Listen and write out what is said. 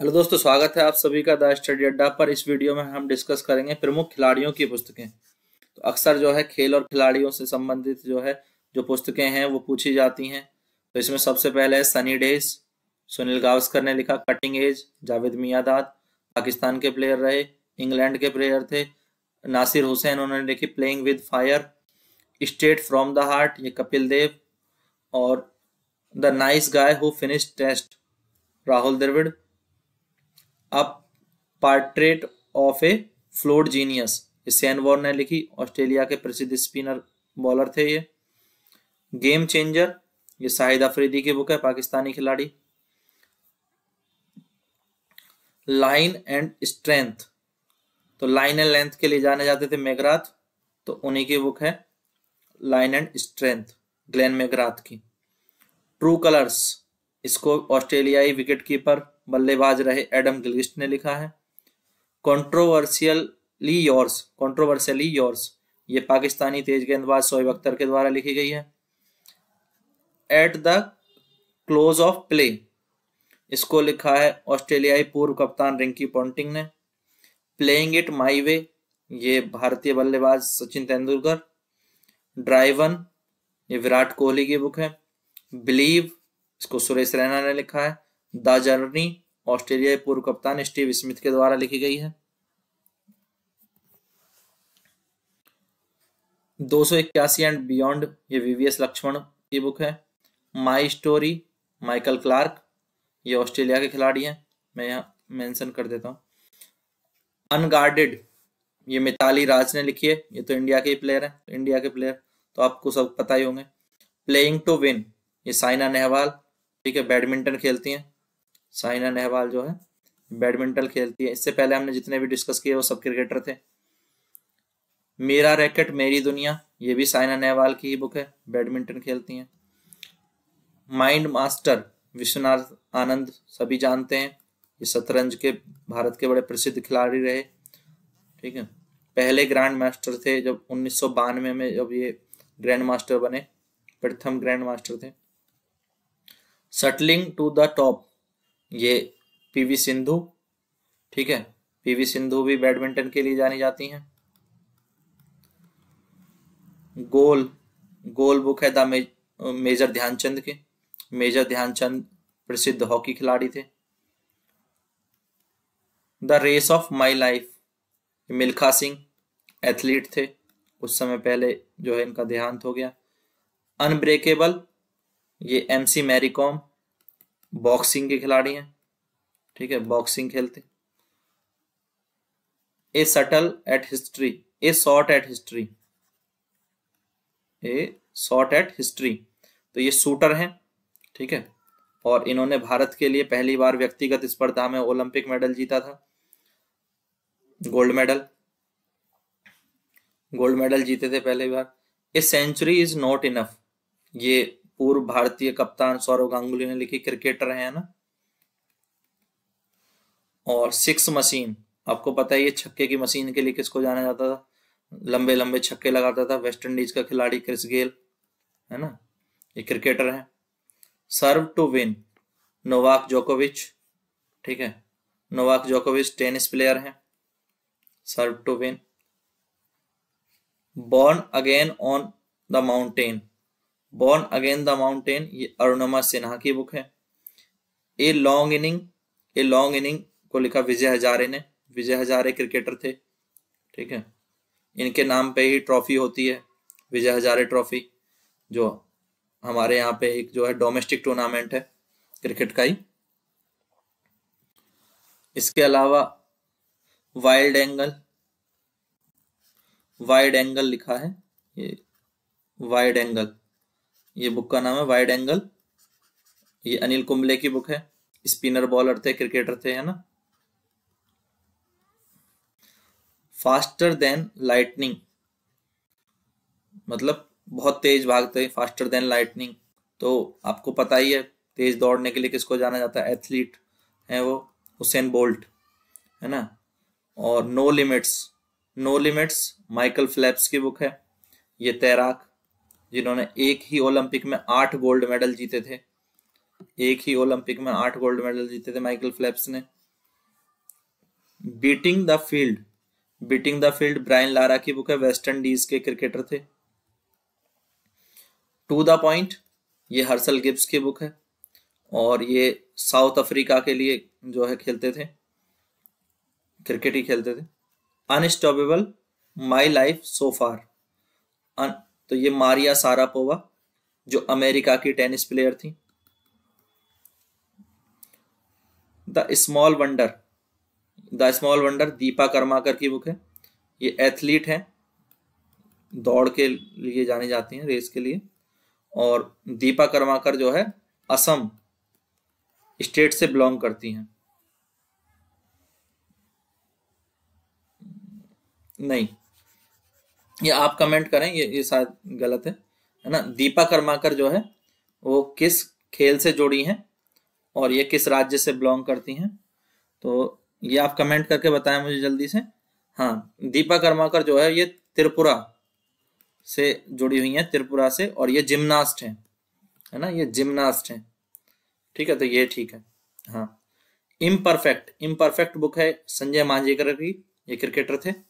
hello दोस्तों स्वागत है आप सभी का द स्टडी अड्डा पर इस वीडियो में हम डिस्कस करेंगे प्रमुख खिलाड़ियों की पुस्तकें तो अक्सर जो है खेल और खिलाड़ियों से संबंधित जो है जो पुस्तकें हैं वो पूछी जाती हैं तो इसमें सबसे पहले है सनी डेज सुनील गावस्कर ने लिखा कटिंग एज जावेद मियादाद पाकिस्तान के प्लेयर रहे इंग्लैंड के प्लेयर थे नासिर हुसैन उन्होंने लिखी playing with fire straight from the heart ये कपिल देव और the nice guy who finished first Rahul Dravid a portrait of a flawed genius Shane Warne ने लिखी ऑस्ट्रेलिया के प्रसिद्ध स्पिनर बॉलर थे ये गेम चेंजर ये शाहिद अफरीदी की बुक है पाकिस्तानी खिलाड़ी लाइन एंड स्ट्रेंथ तो लाइन एंड लेंथ के लिए जाने जाते थे मेघराथ तो उन्हीं की बुक है line and strength Glenn McGrath की ट्रू कलर्स इसको ऑस्ट्रेलियाई विकेट कीपर बल्लेबाज रहे एडम गिलगिस्ट ने लिखा है कॉन्ट्रोवर्सियली योर्स कॉन्ट्रोवर्सियली योर्स ये पाकिस्तानी तेज गेंदबाज सोएब अख्तर के द्वारा लिखी गई है at the close of play इसको लिखा है ऑस्ट्रेलियाई पूर्व कप्तान रिंकी पॉन्टिंग ने प्लेइंग इट माई वे ये भारतीय बल्लेबाज सचिन तेंदुलकर ड्राइवन ये विराट कोहली की बुक है बिलीव इसको सुरेश रैना ने लिखा है द जर्नी ऑस्ट्रेलिया पूर्व कप्तान स्टीव स्मिथ के द्वारा लिखी गई है दो सौ इक्यासी एंड बियॉन्ड ये वीवीएस लक्ष्मण की बुक है माई स्टोरी माइकल क्लार्क ये ऑस्ट्रेलिया के खिलाड़ी हैं मैं यहाँ मेंशन कर देता हूँ अनगार्डेड ये मिताली राज ने लिखी है ये तो इंडिया के ही प्लेयर है इंडिया के प्लेयर तो आपको सब पता ही होंगे प्लेइंग टू विन ये साइना नेहवाल ठीक है बैडमिंटन खेलती हैं साइना नेहवाल जो है बैडमिंटन खेलती है इससे पहले हमने जितने भी डिस्कस किए वो सब क्रिकेटर थे मेरा रैकेट मेरी दुनिया ये भी साइना नेहवाल की ही बुक है बैडमिंटन खेलती हैं माइंड मास्टर विश्वनाथ आनंद सभी जानते हैं ये शतरंज के भारत के बड़े प्रसिद्ध खिलाड़ी रहे ठीक है पहले ग्रैंड मास्टर थे जब उन्नीस में जब ये ग्रैंड मास्टर बने प्रथम ग्रैंड मास्टर थे सटलिंग टू द टॉप ये पीवी सिंधु ठीक है पीवी सिंधु भी बैडमिंटन के लिए जानी जाती हैं गोल गोल बुक है द मेजर ध्यानचंद के मेजर ध्यानचंद प्रसिद्ध हॉकी खिलाड़ी थे the race of my life Milkha Singh athlete थे उस समय पहले जो है इनका देहांत हो गया अनब्रेकेबल ये एम सी मैरीकॉम बॉक्सिंग के खिलाड़ी हैं ठीक है बॉक्सिंग खेलते a shot at history a short at history a short at history तो ये शूटर हैं ठीक है और इन्होंने भारत के लिए पहली बार व्यक्तिगत स्पर्धा में ओलंपिक मेडल जीता था गोल्ड मेडल गोल्ड मेडल जीते थे पहली बार a century is not enough ये पूर्व भारतीय कप्तान सौरव गांगुली ने लिखी क्रिकेटर है ना और सिक्स मशीन आपको पता है ये छक्के की मशीन के लिए किसको जाना जाता था लंबे लंबे छक्के लगाता था वेस्ट इंडीज का खिलाड़ी क्रिस गेल है ना ये क्रिकेटर है सर्व टू विन नोवाक जोकोविच ठीक है नोवाक जोकोविच टेनिस प्लेयर है serve to win born again on the mountain born again the mountain ये अरुणमा सिन्हा की बुक है a long inning a long inning को लिखा विजय हजारे ने विजय हजारे क्रिकेटर थे ठीक है इनके नाम पे ही ट्रॉफी होती है विजय हजारे ट्रॉफी जो हमारे यहाँ पे एक जो है डोमेस्टिक टूर्नामेंट है क्रिकेट का ही इसके अलावा वाइल्ड एंगल वाइड एंगल लिखा है ये वाइड एंगल ये बुक का नाम है वाइड एंगल ये अनिल कुंबले की बुक है स्पिनर बॉलर थे क्रिकेटर थे है ना फास्टर देन लाइटनिंग मतलब बहुत तेज भागते हैं फास्टर देन लाइटनिंग तो आपको पता ही है तेज दौड़ने के लिए किसको जाना जाता है एथलीट है वो हुसैन बोल्ट है ना और no limits no limits Michael Phelps की बुक है ये तैराक जिन्होंने एक ही ओलंपिक में आठ गोल्ड मेडल जीते थे एक ही ओलंपिक में आठ गोल्ड मेडल जीते थे माइकल फ्लैप्स ने beating the field beating the field Brian Lara की बुक है वेस्ट इंडीज के क्रिकेटर थे टू द पॉइंट ये हर्सल गिब्स की बुक है और ये साउथ अफ्रीका के लिए जो है खेलते थे क्रिकेट ही खेलते थे unstoppable my life so far तो ये मारिया सारापोवा जो अमेरिका की टेनिस प्लेयर थी the small wonder the small wonder Dipa Karmakar की बुक है ये एथलीट है दौड़ के लिए जानी जाती हैं रेस के लिए और दीपा कर्माकर जो है असम स्टेट से बिलोंग करती हैं नहीं ये आप कमेंट करें ये ये शायद गलत है है ना दीपा कर्माकर जो है वो किस खेल से जुड़ी हैं और ये किस राज्य से बिलोंग करती हैं तो ये आप कमेंट करके बताएं मुझे जल्दी से हाँ दीपा कर्माकर जो है ये त्रिपुरा से जुड़ी हुई हैं त्रिपुरा से और ये जिम्नास्ट हैं है ना ये जिम्नास्ट हैं ठीक है तो ये ठीक है हाँ इम्परफेक्ट इम्परफेक्ट बुक है संजय मांझेकर की ये क्रिकेटर थे